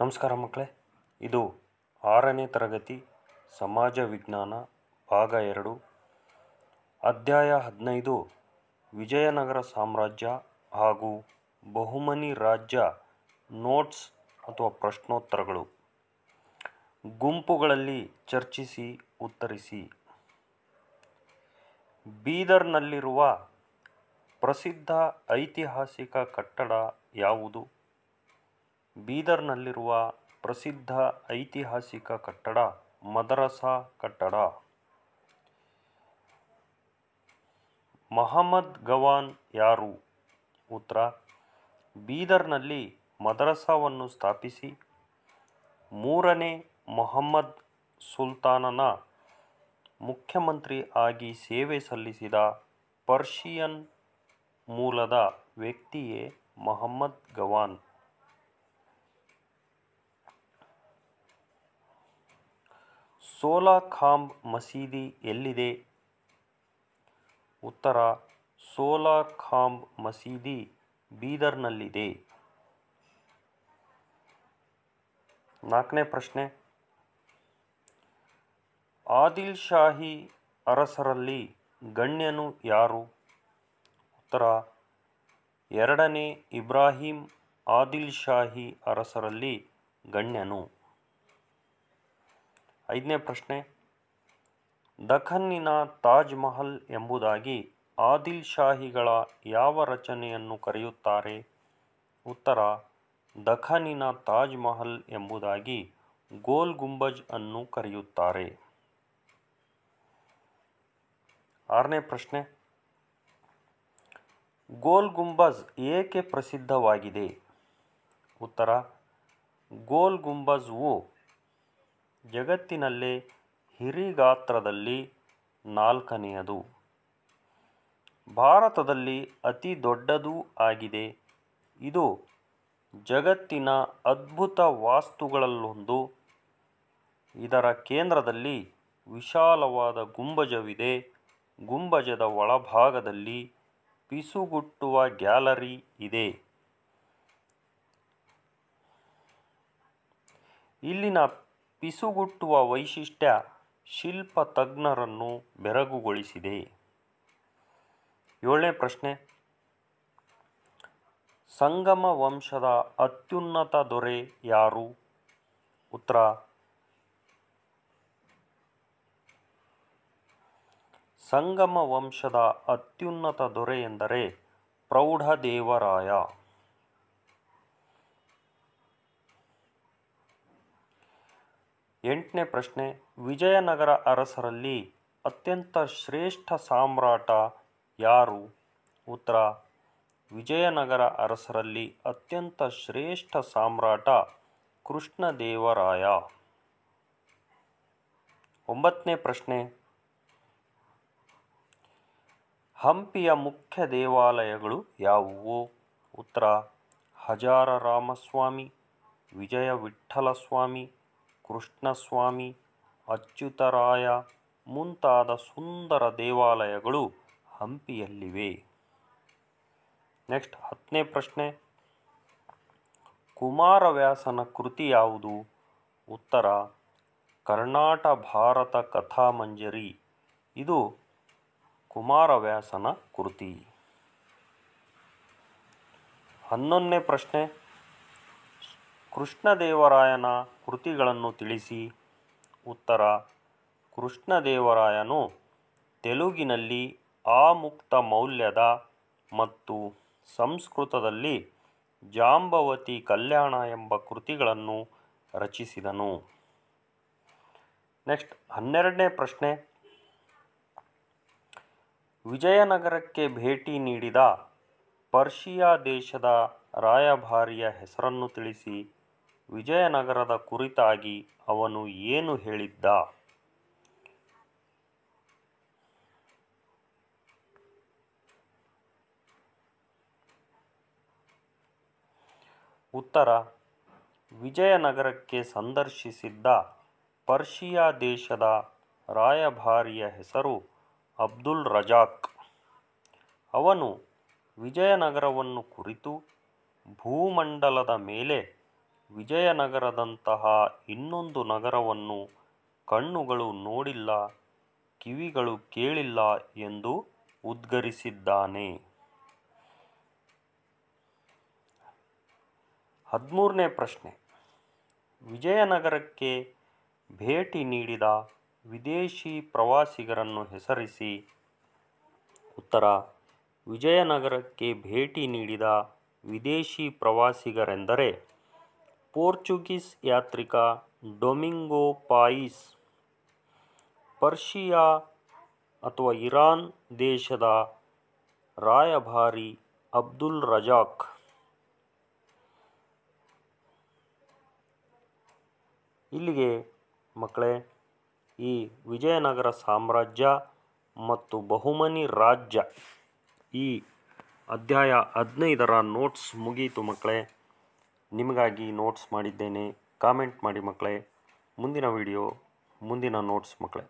ನಮಸ್ಕಾರ ಮಕ್ಕಳೇ ಇದು ಆರನೇ ತರಗತಿ ಸಮಾಜ ವಿಜ್ಞಾನ ಭಾಗ ಎರಡು ಅಧ್ಯಾಯ ಹದಿನೈದು ವಿಜಯನಗರ ಸಾಮ್ರಾಜ್ಯ ಹಾಗೂ ಬಹುಮನಿ ರಾಜ್ಯ ನೋಟ್ಸ್ ಅಥವಾ ಪ್ರಶ್ನೋತ್ತರಗಳು ಗುಂಪುಗಳಲ್ಲಿ ಚರ್ಚಿಸಿ ಉತ್ತರಿಸಿ ಬೀದರ್ನಲ್ಲಿರುವ ಪ್ರಸಿದ್ಧ ಐತಿಹಾಸಿಕ ಕಟ್ಟಡ ಯಾವುದು ಬೀದರ್ನಲ್ಲಿರುವ ಪ್ರಸಿದ್ಧ ಐತಿಹಾಸಿಕ ಕಟ್ಟಡ ಮದರಸಾ ಕಟ್ಟಡ ಮಹಮ್ಮದ್ ಗವಾನ್ ಯಾರು ಉತ್ತರ ಬೀದರ್ನಲ್ಲಿ ಮದರಸಾವನ್ನು ಸ್ಥಾಪಿಸಿ ಮೂರನೇ ಮೊಹಮ್ಮದ್ ಸುಲ್ತಾನನ ಮುಖ್ಯಮಂತ್ರಿ ಆಗಿ ಸೇವೆ ಸಲ್ಲಿಸಿದ ಪರ್ಷಿಯನ್ ಮೂಲದ ವ್ಯಕ್ತಿಯೇ ಮಹಮ್ಮದ್ ಗವಾನ್ ಸೋಲಾ ಸೋಲಾಖಾಂಬ್ ಮಸೀದಿ ಎಲ್ಲಿದೆ ಉತ್ತರ ಸೋಲಾ ಸೋಲಾಖಾಂಬ್ ಮಸೀದಿ ಬೀದರ್ನಲ್ಲಿದೆ ನಾಲ್ಕನೇ ಪ್ರಶ್ನೆ ಆದಿಲ್ ಶಾಹಿ ಅರಸರಲ್ಲಿ ಗಣ್ಯನು ಯಾರು ಉತ್ತರ ಎರಡನೇ ಇಬ್ರಾಹಿಂ ಆದಿಲ್ ಶಾಹಿ ಅರಸರಲ್ಲಿ ಗಣ್ಯನು ಐದನೇ ಪ್ರಶ್ನೆ ದಖನ್ನಿನ ತಾಜ್ ಮಹಲ್ ಎಂಬುದಾಗಿ ಆದಿಲ್ ಶಾಹಿಗಳ ಯಾವ ರಚನೆಯನ್ನು ಕರೆಯುತ್ತಾರೆ ಉತ್ತರ ದಖನಿನ ತಾಜ್ ಮಹಲ್ ಎಂಬುದಾಗಿ ಗೋಲ್ ಗುಂಬಜ್ ಅನ್ನು ಕರೆಯುತ್ತಾರೆ ಆರನೇ ಪ್ರಶ್ನೆ ಗೋಲ್ ಗುಂಬಜ್ ಏಕೆ ಪ್ರಸಿದ್ಧವಾಗಿದೆ ಉತ್ತರ ಗೋಲ್ ಗುಂಬಜ್ವು ಜಗತ್ತಿನಲ್ಲೇ ಹಿರಿಗಾತ್ರದಲ್ಲಿ ನಾಲ್ಕನೆಯದು ಭಾರತದಲ್ಲಿ ಅತಿ ದೊಡ್ಡದೂ ಆಗಿದೆ ಇದು ಜಗತ್ತಿನ ಅದ್ಭುತ ವಾಸ್ತುಗಳಲ್ಲೊಂದು ಇದರ ಕೇಂದ್ರದಲ್ಲಿ ವಿಶಾಲವಾದ ಗುಂಬಜವಿದೆ ಗುಂಬಜದ ಒಳಭಾಗದಲ್ಲಿ ಪಿಸುಗುಟ್ಟುವ ಗ್ಯಾಲರಿ ಇದೆ ಇಲ್ಲಿನ ಪಿಸುಗುಟ್ಟುವ ವೈಶಿಷ್ಟ್ಯ ಶಿಲ್ಪ ತಜ್ಞರನ್ನು ಬೆರಗುಗೊಳಿಸಿದೆ ಏಳನೇ ಪ್ರಶ್ನೆ ಸಂಗಮ ವಂಶದ ಅತ್ಯುನ್ನತ ದೊರೆ ಯಾರು ಉತ್ತರ ಸಂಗಮ ವಂಶದ ಅತ್ಯುನ್ನತ ದೊರೆ ಎಂದರೆ ಪ್ರೌಢದೇವರಾಯ ಎಂಟನೇ ಪ್ರಶ್ನೆ ವಿಜಯನಗರ ಅರಸರಲ್ಲಿ ಅತ್ಯಂತ ಶ್ರೇಷ್ಠ ಸಾಮ್ರಾಟ ಯಾರು ಉತ್ತರ ವಿಜಯನಗರ ಅರಸರಲ್ಲಿ ಅತ್ಯಂತ ಶ್ರೇಷ್ಠ ಸಾಮ್ರಾಟ ಕೃಷ್ಣದೇವರಾಯ ಒಂಬತ್ತನೇ ಪ್ರಶ್ನೆ ಹಂಪಿಯ ಮುಖ್ಯ ದೇವಾಲಯಗಳು ಯಾವುವು ಉತ್ತರ ಹಜಾರ ರಾಮಸ್ವಾಮಿ ವಿಜಯ ವಿಠಲಸ್ವಾಮಿ ಕೃಷ್ಣಸ್ವಾಮಿ ಅಚ್ಯುತರಾಯ ಮುಂತಾದ ಸುಂದರ ದೇವಾಲಯಗಳು ಹಂಪಿಯಲ್ಲಿವೆ ನೆಕ್ಸ್ಟ್ ಹತ್ತನೇ ಪ್ರಶ್ನೆ ಕುಮಾರವ್ಯಾಸನ ಕೃತಿ ಯಾವುದು ಉತ್ತರ ಕರ್ನಾಟ ಭಾರತ ಕಥಾಮಂಜರಿ ಇದು ಕುಮಾರವ್ಯಾಸನ ಕೃತಿ ಹನ್ನೊಂದನೇ ಪ್ರಶ್ನೆ ಕೃಷ್ಣದೇವರಾಯನ ಕೃತಿಗಳನ್ನು ತಿಳಿಸಿ ಉತ್ತರ ಕೃಷ್ಣದೇವರಾಯನು ತೆಲುಗಿನಲ್ಲಿ ಆ ಮುಕ್ತ ಮೌಲ್ಯದ ಮತ್ತು ಸಂಸ್ಕೃತದಲ್ಲಿ ಜಾಂಬವತಿ ಕಲ್ಯಾಣ ಎಂಬ ಕೃತಿಗಳನ್ನು ರಚಿಸಿದನು ನೆಕ್ಸ್ಟ್ ಹನ್ನೆರಡನೇ ಪ್ರಶ್ನೆ ವಿಜಯನಗರಕ್ಕೆ ಭೇಟಿ ನೀಡಿದ ಪರ್ಷಿಯಾ ದೇಶದ ರಾಯಭಾರಿಯ ಹೆಸರನ್ನು ತಿಳಿಸಿ ವಿಜಯನಗರದ ಕುರಿತಾಗಿ ಅವನು ಏನು ಹೇಳಿದ್ದ ಉತ್ತರ ವಿಜಯನಗರಕ್ಕೆ ಸಂದರ್ಶಿಸಿದ್ದ ಪರ್ಷಿಯಾ ದೇಶದ ರಾಯಭಾರಿಯ ಹೆಸರು ಅಬ್ದುಲ್ ರಜಾಕ್ ಅವನು ವಿಜಯನಗರವನ್ನು ಕುರಿತು ಭೂಮಂಡಲದ ಮೇಲೆ ವಿಜಯನಗರದಂತಹ ಇನ್ನೊಂದು ನಗರವನ್ನು ಕಣ್ಣುಗಳು ನೋಡಿಲ್ಲ ಕಿವಿಗಳು ಕೇಳಿಲ್ಲ ಎಂದು ಉದ್ಗರಿಸಿದ್ದಾನೆ ಹದಿಮೂರನೇ ಪ್ರಶ್ನೆ ವಿಜಯನಗರಕ್ಕೆ ಭೇಟಿ ನೀಡಿದ ವಿದೇಶಿ ಪ್ರವಾಸಿಗರನ್ನು ಹೆಸರಿಸಿ ಉತ್ತರ ವಿಜಯನಗರಕ್ಕೆ ಭೇಟಿ ನೀಡಿದ ವಿದೇಶಿ ಪ್ರವಾಸಿಗರೆಂದರೆ ಪೋರ್ಚುಗೀಸ್ ಯಾತ್ರಿಕ ಡೊಮಿಂಗೋ ಪಾಯಿಸ್ ಪರ್ಷಿಯಾ ಅಥವಾ ಇರಾನ್ ದೇಶದ ರಾಯಭಾರಿ ಅಬ್ದುಲ್ ರಜಾಕ್ ಇಲ್ಲಿಗೆ ಮಕ್ಕಳೇ ಈ ವಿಜಯನಗರ ಸಾಮ್ರಾಜ್ಯ ಮತ್ತು ಬಹುಮನಿ ರಾಜ್ಯ ಈ ಅಧ್ಯಾಯ ಹದಿನೈದರ ನೋಟ್ಸ್ ಮುಗೀತು ಮಕ್ಕಳೇ ನಿಮಗಾಗಿ ನೋಟ್ಸ್ ಮಾಡಿದ್ದೇನೆ ಕಾಮೆಂಟ್ ಮಾಡಿ ಮಕ್ಕಳೇ ಮುಂದಿನ ವಿಡಿಯೋ ಮುಂದಿನ ನೋಟ್ಸ್ ಮಕ್ಕಳೇ